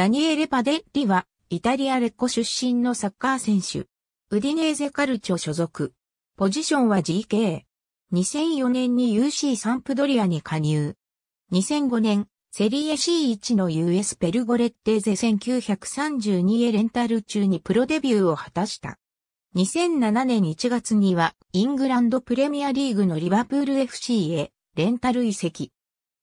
ダニエレ・パデッリは、イタリアレッコ出身のサッカー選手。ウディネーゼカルチョ所属。ポジションは GK。2004年に UC サンプドリアに加入。2005年、セリエ C1 の US ペルゴレッテーゼ1932へレンタル中にプロデビューを果たした。2007年1月にはイングランドプレミアリーグのリバプール FC へレンタル移籍。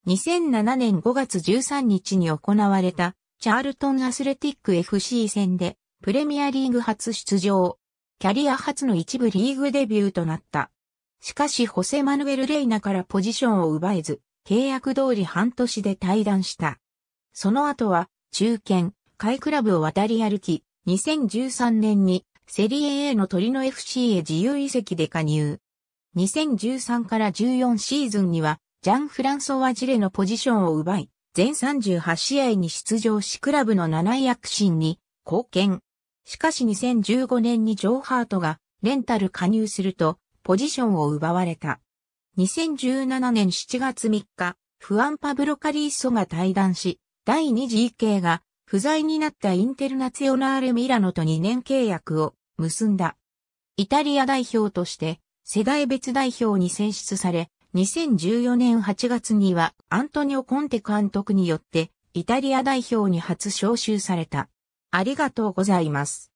2007年5月13日に行われたチャールトンアスレティック FC 戦でプレミアリーグ初出場。キャリア初の一部リーグデビューとなった。しかしホセマヌエル・レイナからポジションを奪えず、契約通り半年で退団した。その後は、中堅、海クラブを渡り歩き、2013年にセリエ A のトリノ FC へ自由移籍で加入。2013から14シーズンには、ジャン・フランソワ・ジレのポジションを奪い、全38試合に出場しクラブの7位躍進に貢献。しかし2015年にジョーハートがレンタル加入するとポジションを奪われた。2017年7月3日、フアンパブロ・カリーソが対談し、第2次 EK が不在になったインテルナツヨナーレ・ミラノと2年契約を結んだ。イタリア代表として世代別代表に選出され、2014年8月にはアントニオ・コンテ監督によってイタリア代表に初招集された。ありがとうございます。